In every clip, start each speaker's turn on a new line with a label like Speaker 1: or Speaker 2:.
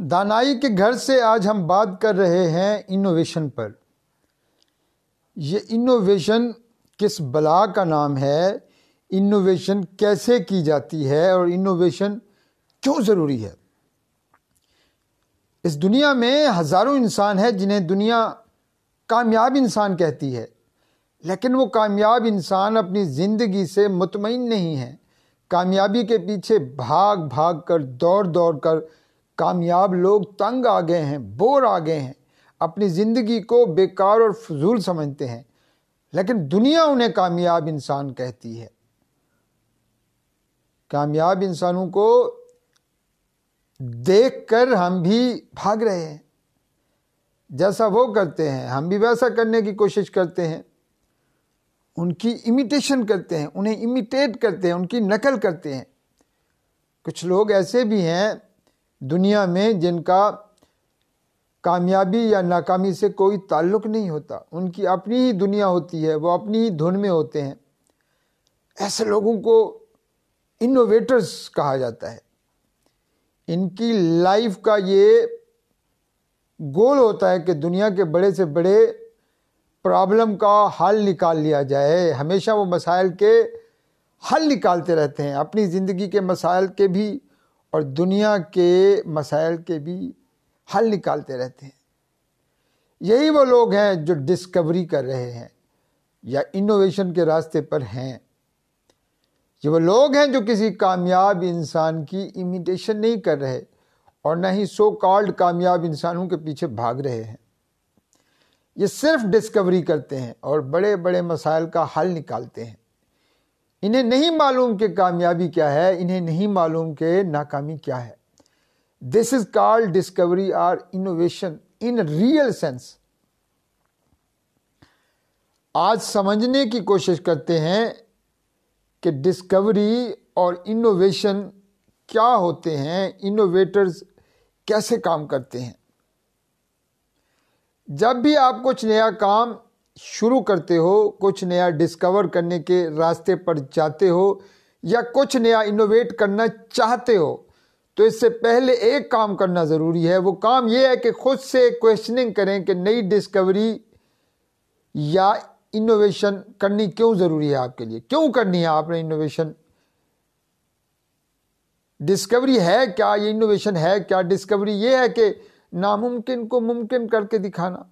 Speaker 1: दानाई के घर से आज हम बात कर रहे हैं इनोवेशन पर यह इनोवेशन किस बला का नाम है इनोवेशन कैसे की जाती है और इनोवेशन क्यों ज़रूरी है इस दुनिया में हज़ारों इंसान हैं जिन्हें दुनिया कामयाब इंसान कहती है लेकिन वो कामयाब इंसान अपनी ज़िंदगी से मुतमिन नहीं है कामयाबी के पीछे भाग भाग कर दौड़ दौड़ कर कामयाब लोग तंग आ गए हैं बोर आ गए हैं अपनी ज़िंदगी को बेकार और फजूल समझते हैं लेकिन दुनिया उन्हें कामयाब इंसान कहती है कामयाब इंसानों को देखकर हम भी भाग रहे हैं जैसा वो करते हैं हम भी वैसा करने की कोशिश करते हैं उनकी इमिटेशन करते हैं उन्हें इमिटेट करते हैं उनकी नकल करते हैं कुछ लोग ऐसे भी हैं दुनिया में जिनका कामयाबी या नाकामी से कोई ताल्लुक नहीं होता उनकी अपनी ही दुनिया होती है वो अपनी ही धुन में होते हैं ऐसे लोगों को इनोवेटर्स कहा जाता है इनकी लाइफ का ये गोल होता है कि दुनिया के बड़े से बड़े प्रॉब्लम का हल निकाल लिया जाए हमेशा वो मसाइल के हल निकालते रहते हैं अपनी ज़िंदगी के मसाइल के भी और दुनिया के मसाइल के भी हल निकालते रहते हैं यही वो लोग हैं जो डिस्कवरी कर रहे हैं या इनोवेशन के रास्ते पर हैं ये वो लोग हैं जो किसी कामयाब इंसान की इमिटेशन नहीं कर रहे और ना ही सो कॉल्ड कामयाब इंसानों के पीछे भाग रहे हैं ये सिर्फ डिस्कवरी करते हैं और बड़े बड़े मसाइल का हल निकालते हैं इन्हें नहीं मालूम कि कामयाबी क्या है इन्हें नहीं मालूम कि नाकामी क्या है this is called discovery or innovation in real sense आज समझने की कोशिश करते हैं कि डिस्कवरी और इनोवेशन क्या होते हैं इनोवेटर्स कैसे काम करते हैं जब भी आप कुछ नया काम शुरू करते हो कुछ नया डिस्कवर करने के रास्ते पर जाते हो या कुछ नया इनोवेट करना चाहते हो तो इससे पहले एक काम करना ज़रूरी है वो काम ये है कि खुद से क्वेश्चनिंग करें कि नई डिस्कवरी या इनोवेशन करनी क्यों ज़रूरी है आपके लिए क्यों करनी है आपने इनोवेशन डिस्कवरी है क्या ये इनोवेशन है क्या डिस्कवरी ये है कि नामुमकिन को मुमकिन करके दिखाना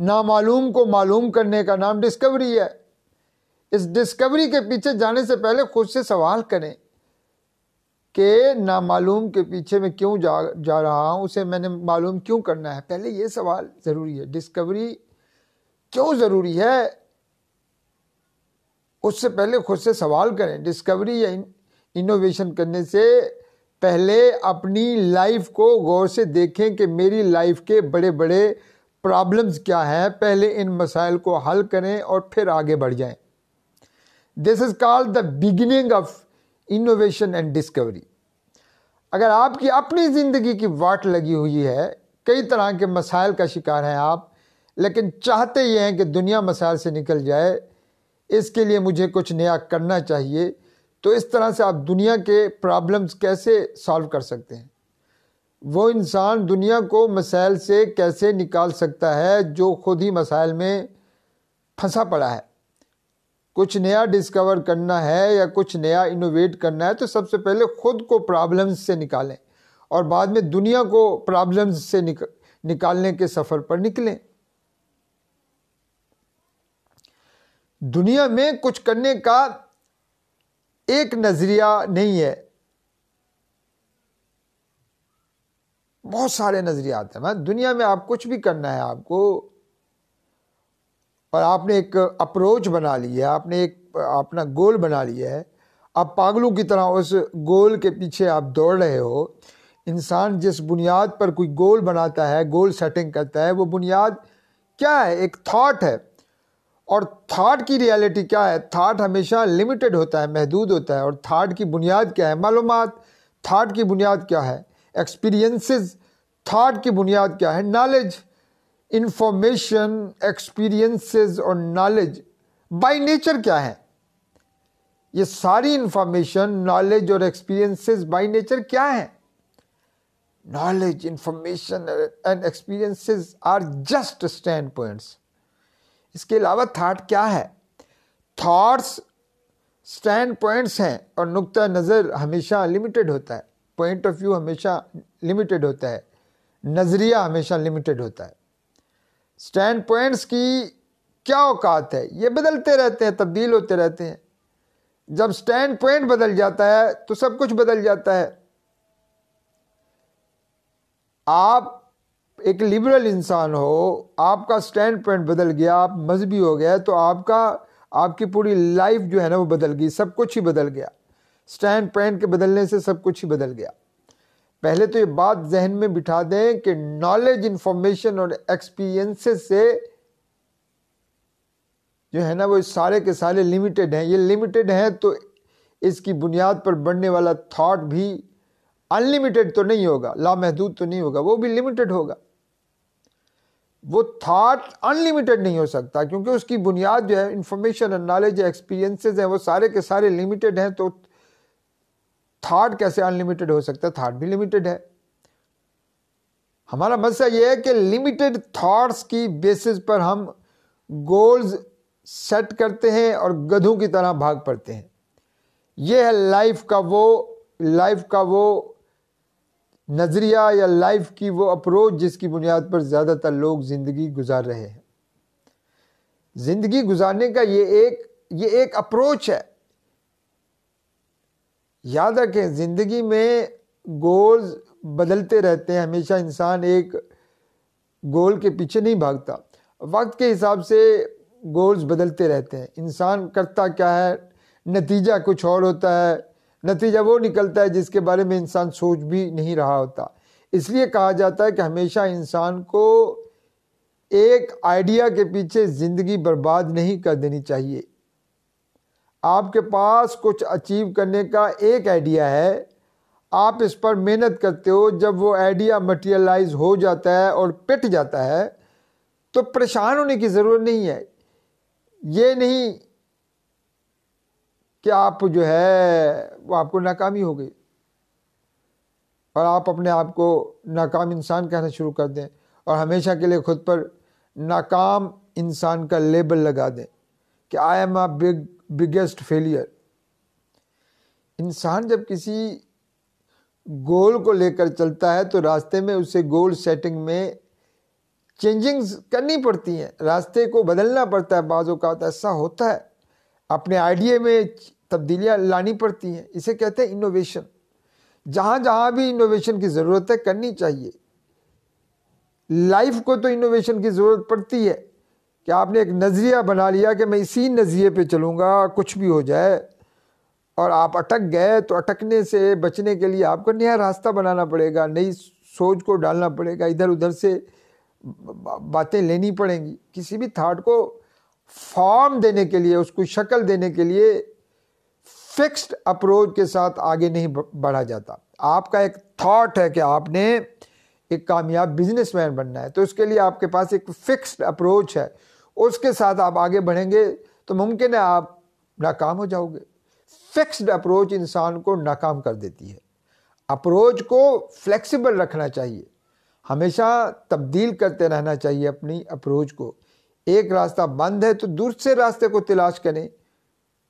Speaker 1: नामालूम को मालूम करने का नाम डिस्कवरी है इस डिस्कवरी के पीछे जाने से पहले खुद से सवाल करें कि नामालूम के पीछे मैं क्यों जा जा रहा हूँ उसे मैंने मालूम क्यों करना है पहले ये सवाल ज़रूरी है डिस्कवरी क्यों ज़रूरी है उससे पहले खुद से सवाल करें डिस्कवरी या इनोवेशन करने से पहले अपनी लाइफ को गौर से देखें कि मेरी लाइफ के बड़े बड़े प्रॉब्लम्स क्या हैं पहले इन मसाइल को हल करें और फिर आगे बढ़ जाएं। This is called the beginning of innovation and discovery अगर आपकी अपनी ज़िंदगी की वाट लगी हुई है कई तरह के मसाइल का शिकार हैं आप लेकिन चाहते ये हैं कि दुनिया मसाइल से निकल जाए इसके लिए मुझे कुछ नया करना चाहिए तो इस तरह से आप दुनिया के प्रॉब्लम्स कैसे सॉल्व कर सकते हैं वो इंसान दुनिया को मसाइल से कैसे निकाल सकता है जो खुद ही मसाइल में फंसा पड़ा है कुछ नया डिस्कवर करना है या कुछ नया इनोवेट करना है तो सबसे पहले खुद को प्रॉब्लम्स से निकालें और बाद में दुनिया को प्रॉब्लम्स से निक, निकालने के सफ़र पर निकलें दुनिया में कुछ करने का एक नज़रिया नहीं है बहुत सारे नज़रियात हैं मैं दुनिया में आप कुछ भी करना है आपको और आपने एक अप्रोच बना लिया है आपने एक अपना गोल बना लिया है आप पागलों की तरह उस गोल के पीछे आप दौड़ रहे हो इंसान जिस बुनियाद पर कोई गोल बनाता है गोल सेटिंग करता है वो बुनियाद क्या है एक थाट है और थाट की रियलिटी क्या है थाट हमेशा लिमिटेड होता है महदूद होता है और थाट की बुनियाद क्या है मालूम थाट की बुनियाद क्या है एक्सपीरियंसेस थाट की बुनियाद क्या है नॉलेज इंफॉर्मेशन एक्सपीरियंसेस और नॉलेज बाय नेचर क्या है ये सारी इंफॉर्मेशन नॉलेज और एक्सपीरियंसेस बाय नेचर क्या है knowledge information and experiences are just stand points इसके अलावा थाट क्या है थाट्स स्टैंड पॉइंट्स हैं और नुक्ता नज़र हमेशा लिमिटेड होता है पॉइंट ऑफ व्यू हमेशा लिमिटेड होता है नज़रिया हमेशा लिमिटेड होता है स्टैंड पॉइंट्स की क्या औकात है ये बदलते रहते हैं तब्दील होते रहते हैं जब स्टैंड पॉइंट बदल जाता है तो सब कुछ बदल जाता है आप एक लिबरल इंसान हो आपका स्टैंड पॉइंट बदल गया आप मजहबी हो गया तो आपका आपकी पूरी लाइफ जो है ना वो बदल गई सब कुछ ही बदल गया स्टैंड पैन के बदलने से सब कुछ ही बदल गया पहले तो ये बात जहन में बिठा दें कि नॉलेज इंफॉर्मेशन और एक्सपीरियंसेस से जो है ना वो सारे के सारे लिमिटेड हैं ये लिमिटेड हैं तो इसकी बुनियाद पर बढ़ने वाला थॉट भी अनलिमिटेड तो नहीं होगा लामहदूद तो नहीं होगा वो भी लिमिटेड होगा वो थाट अनलिमिटेड नहीं हो सकता क्योंकि उसकी बुनियाद जो है इंफॉर्मेशन और नॉलेज एक्सपीरियंसेस हैं वो सारे के सारे लिमिटेड हैं तो थाट कैसे अनलिमिटेड हो सकता है थाट भी लिमिटेड है हमारा मसला यह है कि लिमिटेड थॉट्स की बेसिस पर हम गोल्स सेट करते हैं और गधों की तरह भाग पड़ते हैं यह है लाइफ का वो लाइफ का वो नज़रिया या लाइफ की वो अप्रोच जिसकी बुनियाद पर ज़्यादातर लोग ज़िंदगी गुजार रहे हैं ज़िंदगी गुजारने का ये एक ये एक अप्रोच है याद रखें ज़िंदगी में गोल्स बदलते रहते हैं हमेशा इंसान एक गोल के पीछे नहीं भागता वक्त के हिसाब से गोल्स बदलते रहते हैं इंसान करता क्या है नतीजा कुछ और होता है नतीजा वो निकलता है जिसके बारे में इंसान सोच भी नहीं रहा होता इसलिए कहा जाता है कि हमेशा इंसान को एक आइडिया के पीछे ज़िंदगी बर्बाद नहीं कर देनी चाहिए आपके पास कुछ अचीव करने का एक आइडिया है आप इस पर मेहनत करते हो जब वो आइडिया मटेरियलाइज हो जाता है और पिट जाता है तो परेशान होने की ज़रूरत नहीं है ये नहीं कि आप जो है वो आपको नाकामी हो गई और आप अपने आप को नाकाम इंसान कहना शुरू कर दें और हमेशा के लिए खुद पर नाकाम इंसान का लेबल लगा दें कि I am a big biggest failure इंसान जब किसी गोल को लेकर चलता है तो रास्ते में उसे गोल सेटिंग में चेंजिंग्स करनी पड़ती हैं रास्ते को बदलना पड़ता है बाज़ का तो ऐसा होता है अपने आइडिया में तब्दीलियाँ लानी पड़ती हैं इसे कहते हैं इनोवेशन जहाँ जहाँ भी इनोवेशन की ज़रूरत है करनी चाहिए लाइफ को तो इनोवेशन की ज़रूरत पड़ती है कि आपने एक नज़रिया बना लिया कि मैं इसी नज़रिए पे चलूँगा कुछ भी हो जाए और आप अटक गए तो अटकने से बचने के लिए आपको नया रास्ता बनाना पड़ेगा नई सोच को डालना पड़ेगा इधर उधर से बातें लेनी पड़ेंगी किसी भी थाट को फॉर्म देने के लिए उसको शक्ल देने के लिए फिक्स्ड अप्रोच के साथ आगे नहीं बढ़ा जाता आपका एक थॉट है कि आपने एक कामयाब बिजनेसमैन बनना है तो उसके लिए आपके पास एक फिक्स्ड अप्रोच है उसके साथ आप आगे बढ़ेंगे तो मुमकिन है आप नाकाम हो जाओगे फिक्स्ड अप्रोच इंसान को नाकाम कर देती है अप्रोच को फ्लेक्सिबल रखना चाहिए हमेशा तब्दील करते रहना चाहिए अपनी अप्रोच को एक रास्ता बंद है तो दूसरे रास्ते को तलाश करें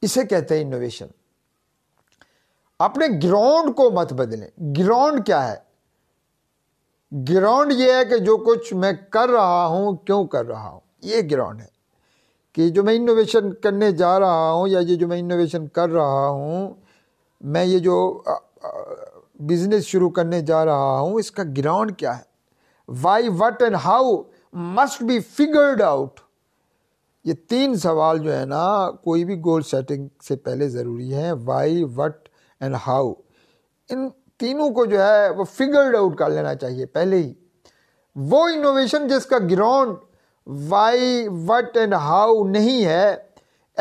Speaker 1: इसे कहते हैं इनोवेशन अपने ग्राउंड को मत बदलें ग्राउंड क्या है ग्राउंड यह है कि जो कुछ मैं कर रहा हूं क्यों कर रहा हूं ये ग्राउंड है कि जो मैं इनोवेशन करने जा रहा हूँ या ये जो मैं इनोवेशन कर रहा हूँ मैं ये जो बिजनेस शुरू करने जा रहा हूँ इसका ग्राउंड क्या है why what and how must be figured out ये तीन सवाल जो है ना कोई भी गोल सेटिंग से पहले ज़रूरी है वाई वट एंड हाउ इन तीनों को जो है वो फिगर्ड आउट कर लेना चाहिए पहले ही वो इनोवेशन जिसका ground why what and how नहीं है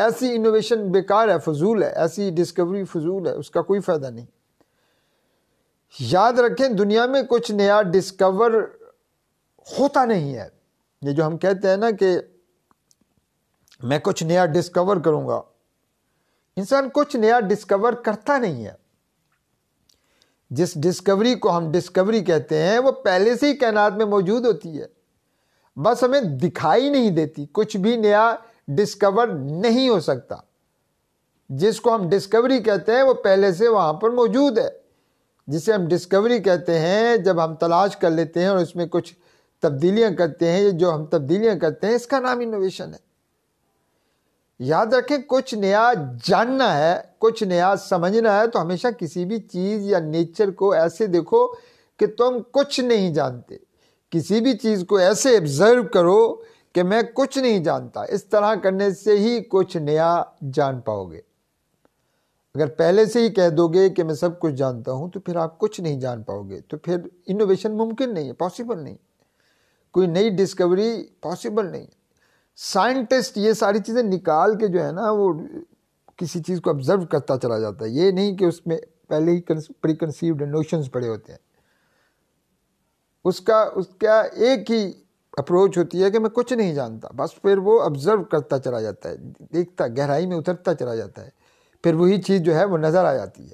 Speaker 1: ऐसी इनोवेशन बेकार है फजूल है ऐसी डिस्कवरी फजूल है उसका कोई फ़ायदा नहीं याद रखें दुनिया में कुछ नया डिस्कवर होता नहीं है ये जो हम कहते हैं ना कि मैं कुछ नया डिस्कवर करूँगा इंसान कुछ नया डिस्कवर करता नहीं है जिस डिस्कवरी को हम डिस्कवरी कहते हैं वो पहले से ही कैनात में मौजूद होती है बस हमें दिखाई नहीं देती कुछ भी नया डिस्कवर नहीं हो सकता जिसको हम डिस्कवरी कहते हैं वो पहले से वहाँ पर मौजूद है जिसे हम डिस्कवरी कहते हैं जब हम तलाश कर लेते हैं और उसमें कुछ तब्दीलियाँ करते हैं जो हम तब्दीलियाँ करते हैं इसका नाम इनोवेशन है याद रखें कुछ नया जानना है कुछ नया समझना है तो हमेशा किसी भी चीज़ या नेचर को ऐसे देखो कि तुम कुछ नहीं जानते किसी भी चीज़ को ऐसे ऑब्ज़र्व करो कि मैं कुछ नहीं जानता इस तरह करने से ही कुछ नया जान पाओगे अगर पहले से ही कह दोगे कि मैं सब कुछ जानता हूँ तो फिर आप कुछ नहीं जान पाओगे तो फिर इनोवेशन मुमकिन नहीं है पॉसिबल नहीं कोई नई डिस्कवरी पॉसिबल नहीं साइंटिस्ट ये सारी चीज़ें निकाल के जो है ना वो किसी चीज़ को ऑब्जर्व करता चला जाता है ये नहीं कि उसमें पहले ही प्री कंसीव्ड नोशंस पड़े होते हैं उसका उसका एक ही अप्रोच होती है कि मैं कुछ नहीं जानता बस फिर वो ऑब्ज़र्व करता चला जाता है देखता गहराई में उतरता चला जाता है फिर वही चीज़ जो है वो नज़र आ जाती है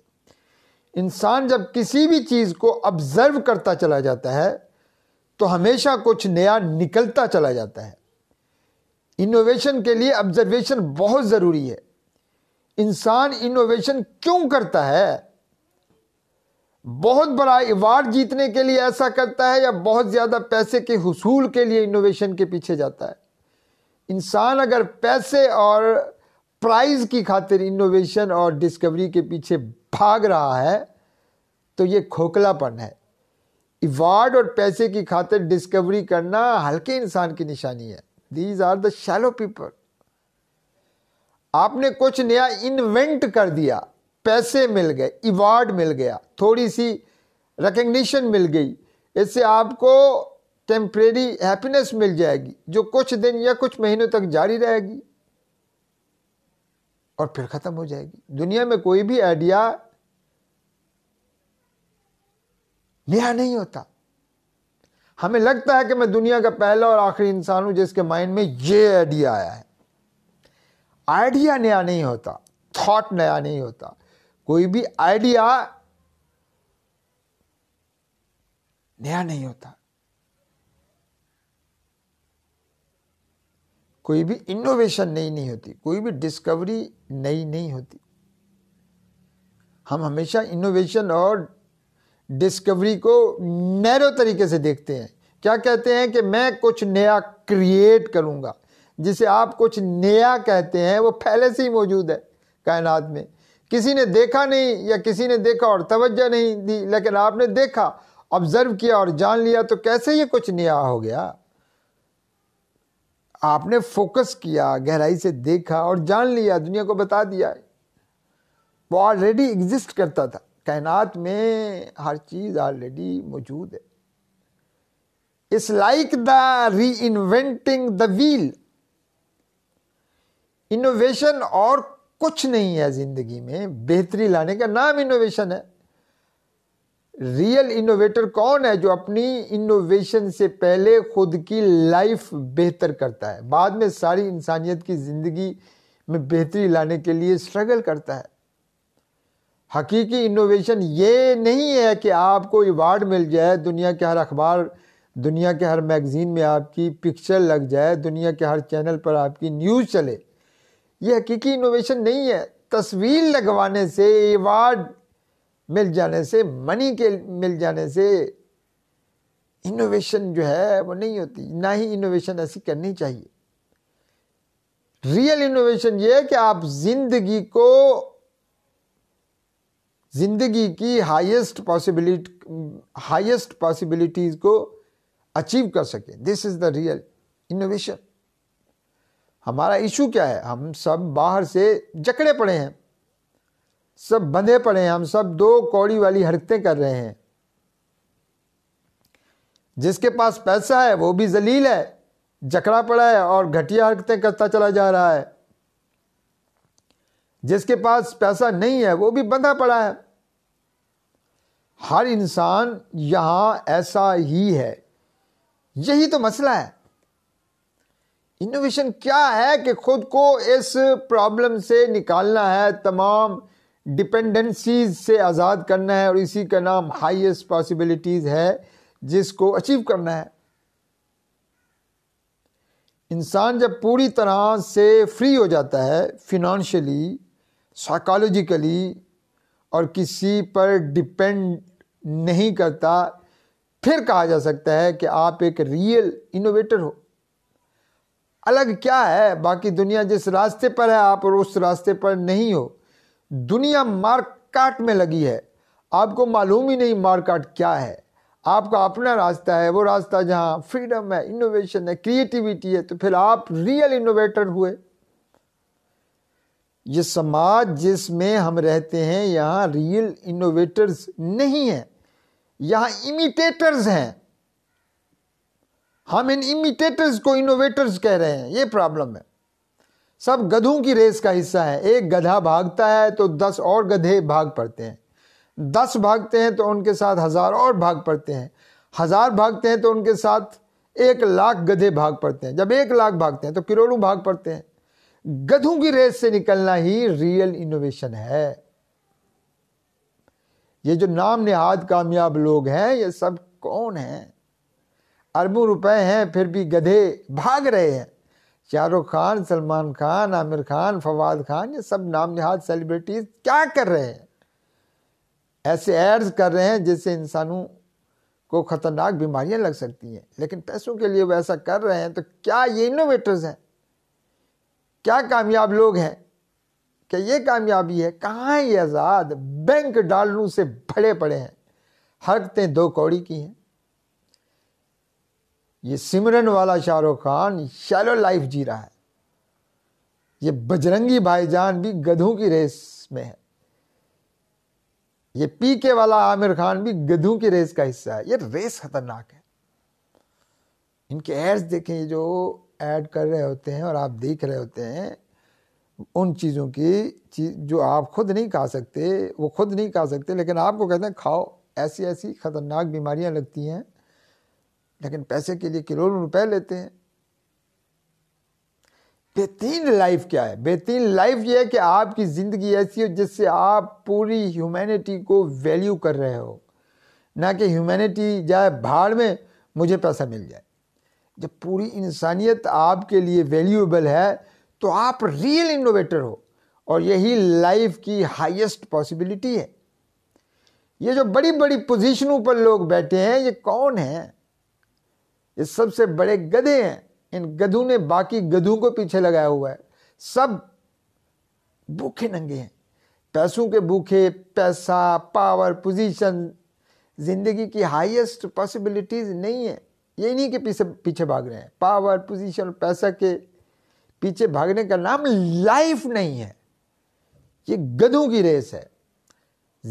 Speaker 1: इंसान जब किसी भी चीज़ को ऑब्ज़र्व करता चला जाता है तो हमेशा कुछ नया निकलता चला जाता है इनोवेशन के लिए ऑब्जर्वेशन बहुत ज़रूरी है इंसान इनोवेशन क्यों करता है बहुत बड़ा अवार्ड जीतने के लिए ऐसा करता है या बहुत ज़्यादा पैसे के हसूल के लिए इनोवेशन के पीछे जाता है इंसान अगर पैसे और प्राइज की खातिर इनोवेशन और डिस्कवरी के पीछे भाग रहा है तो ये खोखलापन है इवार्ड और पैसे की खातिर डिस्कवरी करना हल्के इंसान की निशानी है these are the shallow people आपने कुछ नया इन्वेंट कर दिया पैसे मिल गए इवार्ड मिल गया थोड़ी सी रिकग्निशन मिल गई इससे आपको टेम्प्रेरी हैप्पीनेस मिल जाएगी जो कुछ दिन या कुछ महीनों तक जारी रहेगी और फिर ख़त्म हो जाएगी दुनिया में कोई भी आइडिया नया नहीं होता हमें लगता है कि मैं दुनिया का पहला और आखिरी इंसान हूं जिसके माइंड में ये आइडिया आया है आइडिया नया नहीं होता थॉट नया नहीं होता कोई भी आइडिया नया नहीं होता कोई भी इनोवेशन नई नहीं होती कोई भी डिस्कवरी नई नहीं होती हम हमेशा इनोवेशन और डिस्कवरी को नैरो तरीके से देखते हैं क्या कहते हैं कि मैं कुछ नया क्रिएट करूंगा जिसे आप कुछ नया कहते हैं वो पहले से ही मौजूद है कायनात में किसी ने देखा नहीं या किसी ने देखा और तवज्जो नहीं दी लेकिन आपने देखा ऑब्जर्व किया और जान लिया तो कैसे ये कुछ नया हो गया आपने फोकस किया गहराई से देखा और जान लिया दुनिया को बता दिया वो ऑलरेडी एग्जिस्ट करता था कायनात में हर चीज़ ऑलरेडी मौजूद है it's like the reinventing the wheel innovation और कुछ नहीं है ज़िंदगी में बेहतरी लाने का नाम इनोवेशन है रियल इनोवेटर कौन है जो अपनी इनोवेशन से पहले खुद की लाइफ बेहतर करता है बाद में सारी इंसानियत की ज़िंदगी में बेहतरी लाने के लिए स्ट्रगल करता है हकीकी इनोवेशन ये नहीं है कि आपको अवार्ड मिल जाए दुनिया के हर अखबार दुनिया के हर मैगज़ीन में आपकी पिक्चर लग जाए दुनिया के हर चैनल पर आपकी न्यूज़ चले ये हकीकी इनोवेशन नहीं है तस्वीर लगवाने से एवार्ड मिल जाने से मनी के मिल जाने से इनोवेशन जो है वो नहीं होती ना ही इनोवेशन ऐसी करनी चाहिए रियल इनोवेशन ये है कि आप जिंदगी को जिंदगी की हाईएस्ट पॉसिबिलिटी हाईएस्ट पॉसिबिलिटीज को अचीव कर सके this is the real innovation हमारा इशू क्या है हम सब बाहर से जकड़े पड़े हैं सब बंधे पड़े हैं हम सब दो कौड़ी वाली हरकतें कर रहे हैं जिसके पास पैसा है वो भी जलील है जकड़ा पड़ा है और घटिया हरकतें करता चला जा रहा है जिसके पास पैसा नहीं है वो भी बंधा पड़ा है हर इंसान यहाँ ऐसा ही है यही तो मसला है इनोवेशन क्या है कि खुद को इस प्रॉब्लम से निकालना है तमाम डिपेंडेंसीज से आज़ाद करना है और इसी का नाम हाईएस्ट पॉसिबिलिटीज़ है जिसको अचीव करना है इंसान जब पूरी तरह से फ्री हो जाता है फिनंशली साइकोलॉजिकली और किसी पर डिपेंड नहीं करता फिर कहा जा सकता है कि आप एक रियल इनोवेटर हो अलग क्या है बाकी दुनिया जिस रास्ते पर है आप और उस रास्ते पर नहीं हो दुनिया मार काट में लगी है आपको मालूम ही नहीं मार काट क्या है आपका अपना रास्ता है वो रास्ता जहाँ फ्रीडम है इनोवेशन है क्रिएटिविटी है तो फिर आप रियल इनोवेटर हुए ये समाज जिसमें हम रहते हैं यहाँ रियल इनोवेटर्स नहीं हैं यहाँ इमिटेटर्स हैं हम इन इमिटेटर्स को इनोवेटर्स कह रहे हैं ये प्रॉब्लम है सब गधों की रेस का हिस्सा है एक गधा भागता है तो दस और गधे भाग पड़ते हैं दस भागते हैं तो उनके साथ हज़ार और भाग पड़ते हैं हज़ार भागते हैं तो उनके साथ एक लाख गधे भाग पड़ते हैं जब एक लाख भागते हैं तो किरोड़ों भाग पड़ते हैं गधों की रेस से निकलना ही रियल इनोवेशन है ये जो नाम निहाद कामयाब लोग हैं ये सब कौन हैं अरबों रुपए हैं फिर भी गधे भाग रहे हैं शाहरुख खान सलमान खान आमिर खान फवाद खान ये सब नाम नहाद सेलिब्रिटीज़ क्या कर रहे हैं ऐसे एड्स कर रहे हैं जिससे इंसानों को ख़तरनाक बीमारियां लग सकती हैं लेकिन पैसों के लिए वो ऐसा कर रहे हैं तो क्या ये इनोवेटर्स हैं क्या कामयाब लोग हैं क्या ये कामयाबी है कहाँ ये आज़ाद बैंक डालनों से भड़े पड़े हैं हरकतें दो कौड़ी की हैं ये सिमरन वाला शाहरुख खान शैलो लाइफ जी रहा है ये बजरंगी भाईजान भी गधों की रेस में है ये पीके वाला आमिर खान भी गधों की रेस का हिस्सा है ये रेस खतरनाक है इनके एड्स देखें ये जो ऐड कर रहे होते हैं और आप देख रहे होते हैं उन चीज़ों की चीज जो आप खुद नहीं खा सकते वो खुद नहीं खा सकते लेकिन आपको कहते हैं खाओ ऐसी ऐसी खतरनाक बीमारियां लगती हैं लेकिन पैसे के लिए करोड़ों रुपए लेते हैं बेहतरीन लाइफ क्या है बेहतरीन लाइफ यह है कि आपकी ज़िंदगी ऐसी हो जिससे आप पूरी ह्यूमैनिटी को वैल्यू कर रहे हो ना कि ह्यूमैनिटी जाए भाड़ में मुझे पैसा मिल जाए जब पूरी इंसानियत आपके लिए वैल्यूएबल है तो आप रियल इनोवेटर हो और यही लाइफ की हाईएस्ट पॉसिबिलिटी है ये जो बड़ी बड़ी पोजीशनों पर लोग बैठे हैं ये कौन है ये सबसे बड़े गधे हैं इन गधों ने बाकी गधों को पीछे लगाया हुआ है सब भूखे नंगे हैं पैसों के भूखे पैसा पावर पोजीशन ज़िंदगी की हाईएस्ट पॉसिबिलिटीज़ नहीं है ये इन्हीं के पीछे पीछे भाग रहे हैं पावर पोजीशन पैसा के पीछे भागने का नाम लाइफ नहीं है ये गधों की रेस है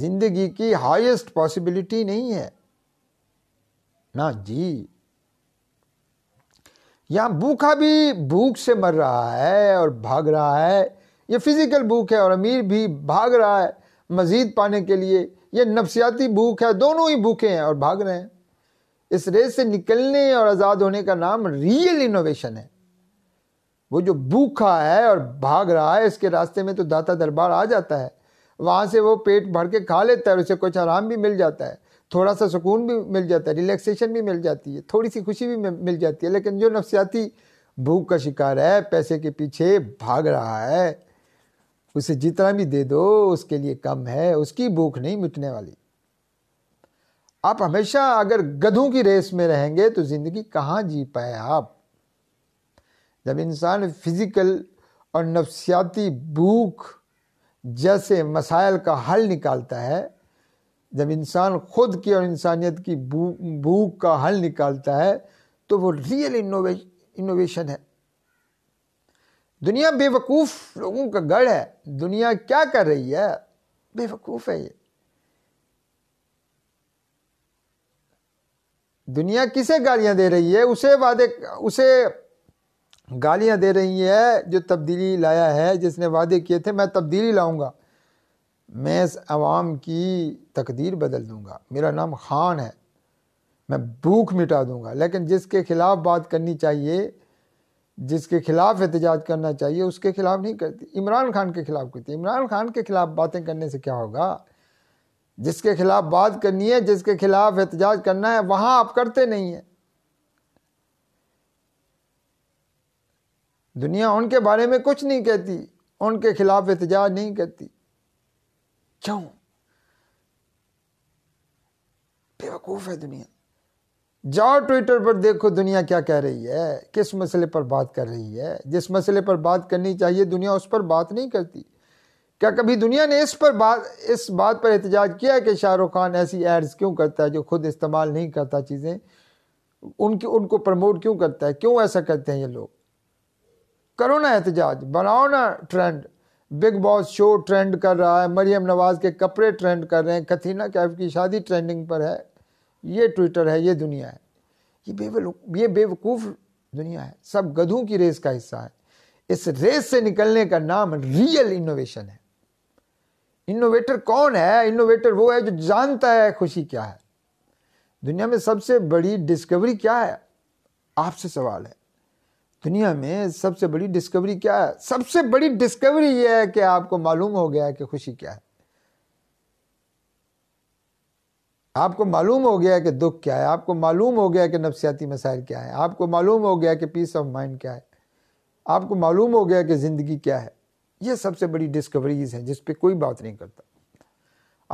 Speaker 1: ज़िंदगी की हाईएस्ट पॉसिबिलिटी नहीं है ना जी यहाँ भूखा भी भूख से मर रहा है और भाग रहा है ये फिज़िकल भूख है और अमीर भी भाग रहा है मज़ीद पाने के लिए यह नफसियाती भूख है दोनों ही भूखे हैं और भाग रहे हैं इस रेस से निकलने और आज़ाद होने का नाम रियल इनोवेशन है वो जो भूखा है और भाग रहा है इसके रास्ते में तो दाता दरबार आ जाता है वहाँ से वो पेट भर के खा लेता है और उसे कुछ आराम भी मिल जाता है थोड़ा सा सुकून भी मिल जाता है रिलैक्सेशन भी मिल जाती है थोड़ी सी खुशी भी मिल जाती है लेकिन जो नफसियाती भूख का शिकार है पैसे के पीछे भाग रहा है उसे जितना भी दे दो उसके लिए कम है उसकी भूख नहीं मिटने वाली आप हमेशा अगर गधों की रेस में रहेंगे तो ज़िंदगी कहाँ जी पाए आप जब इंसान फिज़िकल और नफसियाती भूख जैसे मसाइल का हल निकालता है जब इंसान खुद की और इंसानियत की भूख का हल निकालता है तो वो रियल इनोवेश इनोवेशन है दुनिया बेवकूफ़ लोगों का गढ़ है दुनिया क्या कर रही है बेवकूफ़ है ये दुनिया किसे गालियां दे रही है उसे वादे उसे गालियां दे रही है जो तब्दीली लाया है जिसने वादे किए थे मैं तब्दीली लाऊंगा मैं इस आवाम की तकदीर बदल दूंगा मेरा नाम खान है मैं भूख मिटा दूंगा लेकिन जिसके ख़िलाफ़ बात करनी चाहिए जिसके ख़िलाफ़ एहतजाज करना चाहिए उसके ख़िलाफ़ नहीं करती इमरान खान के ख़िलाफ़ करती इमरान खान के ख़िलाफ़ बातें करने से क्या होगा जिसके ख़िलाफ़ बात करनी है जिसके ख़िलाफ़ एहतजाज करना है वहाँ आप करते नहीं हैं दुनिया उनके बारे में कुछ नहीं कहती उनके ख़िलाफ़ एहतजाज नहीं करती क्यों बेवकूफ है दुनिया जाओ ट्विटर पर देखो दुनिया क्या कह रही है किस मसले पर बात कर रही है जिस मसले पर बात करनी चाहिए दुनिया उस पर बात नहीं करती क्या कभी दुनिया ने इस पर बात इस बात पर एहतजाज किया है कि शाहरुख खान ऐसी एड्स क्यों करता है जो खुद इस्तेमाल नहीं करता चीज़ें उनकी उनको प्रमोट क्यों करता है क्यों ऐसा करते हैं ये लोग करो ना एहतजाज बनाओ ना trend Bigg Boss show trend कर रहा है मरियम नवाज़ के कपड़े ट्रेंड कर रहे हैं कथीना कैफ की शादी ट्रेंडिंग पर है ये ट्विटर है ये दुनिया है ये बेवल ये बेवकूफ़ दुनिया है सब गधों की रेस का हिस्सा है इस रेस से निकलने का नाम रियल इनोवेशन है इनोवेटर कौन है इनोवेटर वो है जो जानता है खुशी क्या है दुनिया में सबसे बड़ी डिस्कवरी क्या है आपसे सवाल है दुनिया में सबसे बड़ी डिस्कवरी क्या है सबसे बड़ी डिस्कवरी यह है कि आपको मालूम हो गया है कि खुशी क्या है आपको मालूम हो गया है कि दुख क्या है आपको मालूम हो गया है कि नफसियाती मसाइल क्या है आपको मालूम हो गया कि पीस ऑफ माइंड क्या है आपको मालूम हो गया कि ज़िंदगी क्या है ये सबसे बड़ी डिस्कवरीज हैं जिस पे कोई बात नहीं करता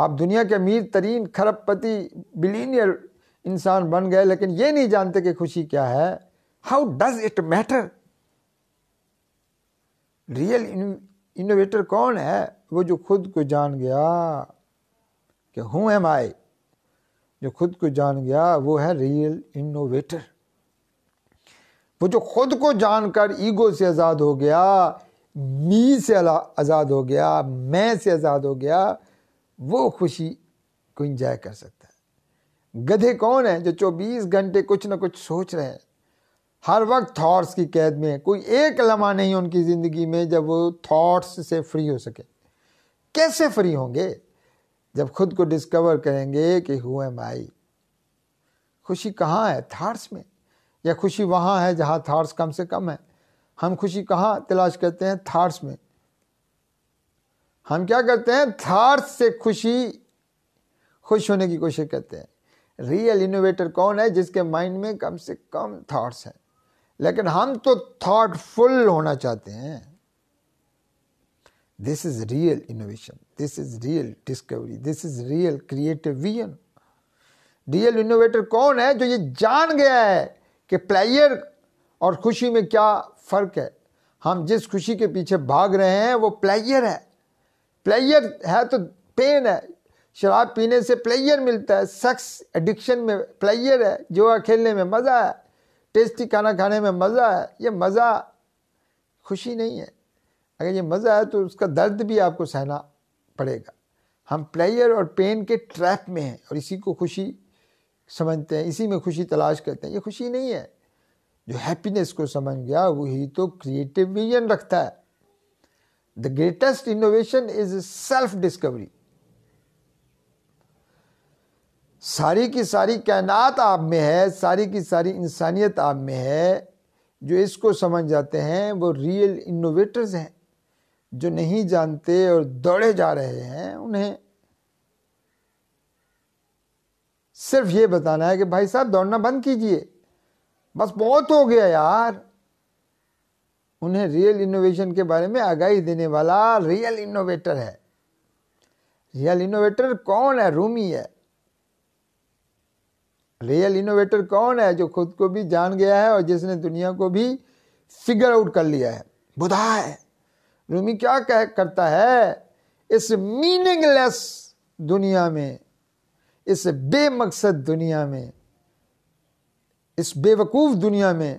Speaker 1: आप दुनिया के अमीर तरीन खरबपति बिलीनियर इंसान बन गए लेकिन ये नहीं जानते कि खुशी क्या है How does it matter real innovator कौन है वो जो खुद को जान गया कि हूँ एम आई जो खुद को जान गया वो है रियल इनोवेटर वो जो खुद को जानकर ईगो से आज़ाद हो गया मी से आज़ाद हो गया मैं से आज़ाद हो गया वो खुशी को इंजॉय कर सकता है गधे कौन है जो 24 घंटे कुछ ना कुछ सोच रहे हैं हर वक्त थॉट्स की कैद में है कोई एक लम्हा नहीं उनकी ज़िंदगी में जब वो थॉट्स से फ्री हो सके कैसे फ्री होंगे जब खुद को डिस्कवर करेंगे कि हुए माई खुशी कहाँ है थाट्स में या खुशी वहाँ है जहाँ थाट्स कम से कम है हम खुशी कहाँ तलाश करते हैं थाट्स में हम क्या करते हैं थाट्स से खुशी खुश होने की कोशिश करते हैं रियल इनोवेटर कौन है जिसके माइंड में कम से कम थाट्स हैं लेकिन हम तो थॉटफुल होना चाहते हैं this is real innovation this is real discovery this is real creative vision real innovator कौन है जो ये जान गया है कि प्लेयर और खुशी में क्या फ़र्क है हम जिस खुशी के पीछे भाग रहे हैं वो प्लेयर है प्लेयर है तो पेन है शराब पीने से प्लेयर मिलता है सेक्स एडिक्शन में प्लेयर है जो खेलने में मज़ा है टेस्टी खाना खाने में मज़ा है ये मज़ा खुशी नहीं है अगर ये मज़ा है तो उसका दर्द भी आपको सहना पड़ेगा हम प्लेयर और पेन के ट्रैप में हैं और इसी को खुशी समझते हैं इसी में खुशी तलाश करते हैं ये खुशी नहीं है जो हैप्पीनेस को समझ गया वही तो क्रिएटिव विजन रखता है the greatest innovation is self discovery सारी की सारी कायनात आप में है सारी की सारी इंसानियत आप में है जो इसको समझ जाते हैं वो रियल इनोवेटर्स हैं जो नहीं जानते और दौड़े जा रहे हैं उन्हें सिर्फ ये बताना है कि भाई साहब दौड़ना बंद कीजिए बस बहुत हो गया यार उन्हें रियल इनोवेशन के बारे में आगाही देने वाला रियल इनोवेटर है रियल इनोवेटर कौन है रूमी है रियल इनोवेटर कौन है जो खुद को भी जान गया है और जिसने दुनिया को भी फिगर आउट कर लिया है बुधा है रूमी क्या कह करता है इस मीनिंगलेस दुनिया में इस बेमकसद दुनिया में इस बेवकूफ़ दुनिया में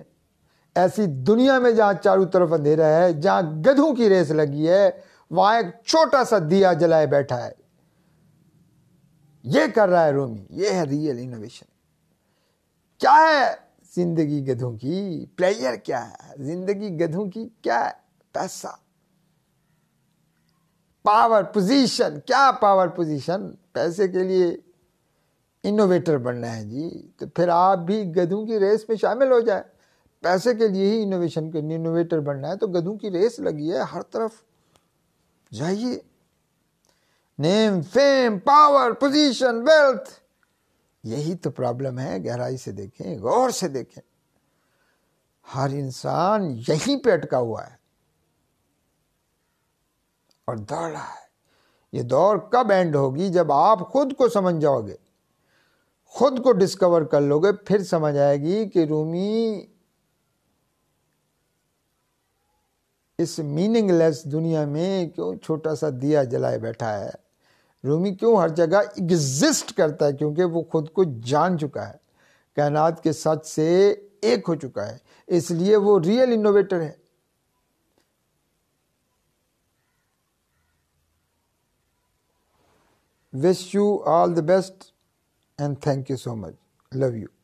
Speaker 1: ऐसी दुनिया में जहाँ चारों तरफ अंधेरा है जहाँ गधों की रेस लगी है वहाँ एक छोटा सा दिया जलाए बैठा है ये कर रहा है रोमी ये है रियल इनोवेशन क्या है जिंदगी गधों की प्लेयर क्या है जिंदगी गधों की क्या है पैसा पावर पोजीशन क्या पावर पोजीशन पैसे के लिए इनोवेटर बनना है जी तो फिर आप भी गधों की रेस में शामिल हो जाए पैसे के लिए ही इनोवेशन के इनोवेटर बनना है तो गधों की रेस लगी है हर तरफ जाइए name fame power position wealth यही तो प्रॉब्लम है गहराई से देखें गौर से देखें हर इंसान यहीं पे अटका हुआ है और दौड़ रहा है ये दौड़ कब एंड होगी जब आप खुद को समझ जाओगे खुद को डिस्कवर कर लोगे फिर समझ आएगी कि रूमी इस मीनिंगलेस दुनिया में क्यों छोटा सा दिया जलाए बैठा है रूमी क्यों हर जगह एग्जिस्ट करता है क्योंकि वो खुद को जान चुका है कायनात के सच से एक हो चुका है इसलिए वो रियल इनोवेटर है wish you all the best and thank you so much love you